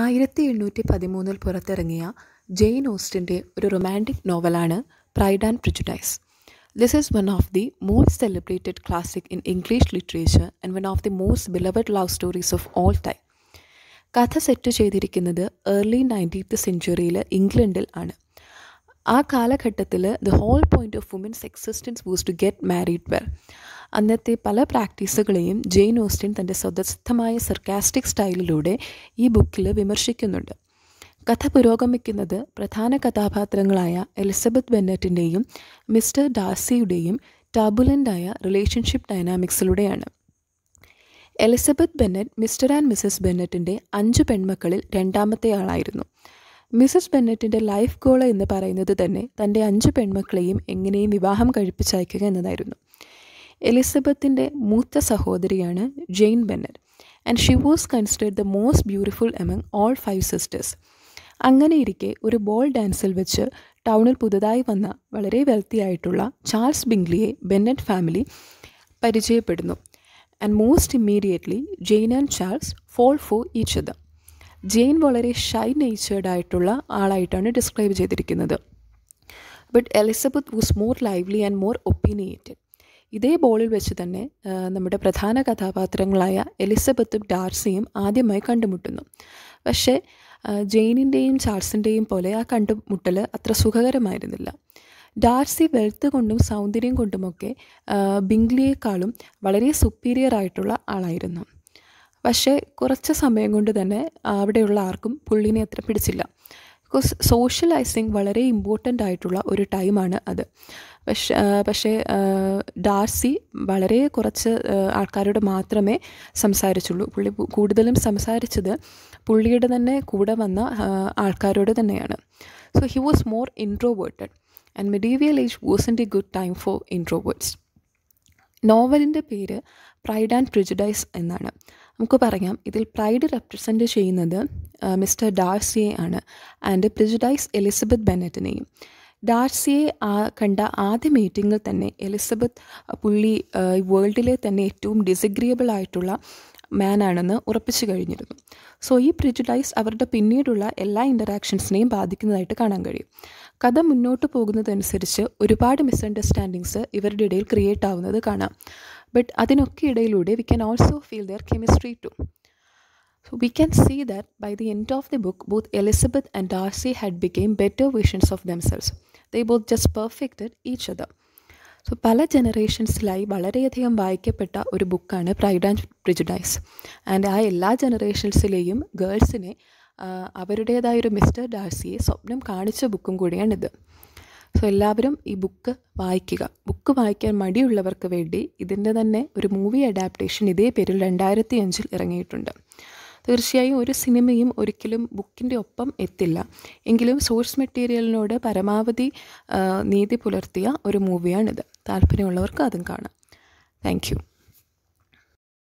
ആയിരത്തി എണ്ണൂറ്റി പതിമൂന്നിൽ പുറത്തിറങ്ങിയ ജെയിൻ ഓസ്റ്റിൻ്റെ ഒരു റൊമാൻറ്റിക് നോവലാണ് Pride and Prejudice this is one of the most celebrated classic in English literature and one of the most beloved love stories of all time കഥ set ചെയ്തിരിക്കുന്നത് early nineteenth സെഞ്ചുറിയിലെ ഇംഗ്ലണ്ടിൽ ആണ് ആ കാലഘട്ടത്തിൽ the whole point of women's existence was to get married well അന്നത്തെ പല പ്രാക്ടീസുകളെയും Jain Austin തൻ്റെ സ്വതസ്ഥമായ സർക്കാസ്റ്റിക് സ്റ്റൈലിലൂടെ ഈ ബുക്കിൽ വിമർശിക്കുന്നുണ്ട് കഥ പുരോഗമിക്കുന്നത് പ്രധാന കഥാപാത്രങ്ങളായ എലിസബത്ത് ബെന്നറ്റിൻ്റെയും മിസ്റ്റർ ഡാസിയുടെയും ടാബുലൻ്റായ റിലേഷൻഷിപ്പ് ഡൈനാമിക്സിലൂടെയാണ് Elizabeth Bennet mister and missus ബെന്നറ്റിൻ്റെ അഞ്ച് പെൺമക്കളിൽ രണ്ടാമത്തെ ആളായിരുന്നു മിസസ് ബെന്നറ്റിൻ്റെ ലൈഫ് ഗോൾ എന്ന് പറയുന്നത് തന്നെ തൻ്റെ അഞ്ച് പെൺമക്കളെയും എങ്ങനെയും വിവാഹം കഴിപ്പിച്ചയക്കുക എന്നതായിരുന്നു എലിസബത്തിൻ്റെ മൂത്ത സഹോദരിയാണ് Jane Bennet and she was considered the most beautiful among all five sisters അങ്ങനെയിരിക്കെ ഒരു ബോൾ ഡാൻസിൽ വെച്ച് ടൗണിൽ പുതുതായി വന്ന വളരെ വെൽത്തിയായിട്ടുള്ള ചാൾസ് ബിംഗ്ലിയെ ബെന്നറ്റ് ഫാമിലി പരിചയപ്പെടുന്നു and most immediately Jane and Charles fall for each other ജെയിൻ വളരെ ഷൈ ആയിട്ടുള്ള ആളായിട്ടാണ് ഡിസ്ക്രൈബ് ചെയ്തിരിക്കുന്നത് but Elizabeth was more lively and more opinionated ഇതേ ബോളിൽ വെച്ച് തന്നെ നമ്മുടെ പ്രധാന കഥാപാത്രങ്ങളായ എലിസബത്തും ഡാർസിയും ആദ്യമായി കണ്ടുമുട്ടുന്നു പക്ഷേ ജെയിനിൻ്റെയും ചാൾസിൻ്റെയും പോലെ ആ കണ്ടുമുട്ടൽ അത്ര സുഖകരമായിരുന്നില്ല ഡാർസി വെൽത്ത് കൊണ്ടും സൗന്ദര്യം കൊണ്ടുമൊക്കെ ബിംഗ്ലിയേക്കാളും വളരെ സുപ്പീരിയർ ആയിട്ടുള്ള ആളായിരുന്നു പക്ഷേ കുറച്ച് സമയം കൊണ്ട് തന്നെ അവിടെയുള്ള ആർക്കും പുള്ളിനെ അത്ര പിടിച്ചില്ല ബിക്കോസ് സോഷ്യലൈസിങ് വളരെ ഇമ്പോർട്ടൻ്റ് ആയിട്ടുള്ള ഒരു ടൈമാണ് അത് പക്ഷേ പക്ഷേ ഡാർസി വളരെ കുറച്ച് ആൾക്കാരോട് മാത്രമേ സംസാരിച്ചുള്ളൂ പുള്ളി കൂടുതലും സംസാരിച്ചത് പുള്ളിയുടെ തന്നെ കൂടെ വന്ന ആൾക്കാരോട് തന്നെയാണ് so he was more introverted and medieval age wasn't a good time for introverts നോവലിൻ്റെ പേര് പ്രൈഡ് ആൻഡ് പ്രിജുഡൈസ് എന്നാണ് നമുക്ക് പറയാം ഇതിൽ പ്രൈഡ് റെപ്രസെൻ്റ് ചെയ്യുന്നത് മിസ്റ്റർ ഡാർസിയെ ആണ് ആൻഡ് പ്രിജുഡൈസ് എലിസബത്ത് ബെന്നറ്റിനെയും ഡാർസിയെ കണ്ട ആദ്യ മീറ്റിങ്ങിൽ തന്നെ എലിസബത്ത് പുള്ളി വേൾഡിലെ തന്നെ ഏറ്റവും ഡിസഗ്രിയബിൾ ആയിട്ടുള്ള മാൻ ആണെന്ന് ഉറപ്പിച്ചു കഴിഞ്ഞിരുന്നു സോ ഈ പ്രിജുഡൈസ് അവരുടെ പിന്നീടുള്ള എല്ലാ ഇൻ്ററാക്ഷൻസിനെയും ബാധിക്കുന്നതായിട്ട് കാണാൻ കഴിയും കഥ മുന്നോട്ട് പോകുന്നതനുസരിച്ച് ഒരുപാട് മിസ്അണ്ടർസ്റ്റാൻഡിങ്സ് ഇവരുടെ ഇടയിൽ ക്രിയേറ്റ് ആവുന്നത് കാണാം ബട്ട് അതിനൊക്കെ ഇടയിലൂടെ we can also feel their chemistry too So we can see that by the end of the book, both Elizabeth and Darcy had become better versions of themselves. They both just perfected each other so പല ജനറേഷൻസിലായി വളരെയധികം വായിക്കപ്പെട്ട ഒരു ബുക്കാണ് pride and prejudice and ആ എല്ലാ ജനറേഷൻസിലെയും ഗേൾസിനെ അവരുടേതായൊരു mister ഡാർസിയെ സ്വപ്നം കാണിച്ച ബുക്കും കൂടിയാണിത് സോ എല്ലാവരും ഈ ബുക്ക് വായിക്കുക ബുക്ക് വായിക്കാൻ മടിയുള്ളവർക്ക് വേണ്ടി ഇതിൻ്റെ തന്നെ ഒരു മൂവി അഡാപ്റ്റേഷൻ ഇതേ പേരിൽ രണ്ടായിരത്തി അഞ്ചിൽ ഇറങ്ങിയിട്ടുണ്ട് തീർച്ചയായും ഒരു സിനിമയും ഒരിക്കലും ബുക്കിൻ്റെ ഒപ്പം എത്തില്ല എങ്കിലും സോഴ്സ് മെറ്റീരിയലിനോട് പരമാവധി നീതി പുലർത്തിയ ഒരു മൂവിയാണിത് താല്പര്യമുള്ളവർക്ക് അതും കാണാം താങ്ക്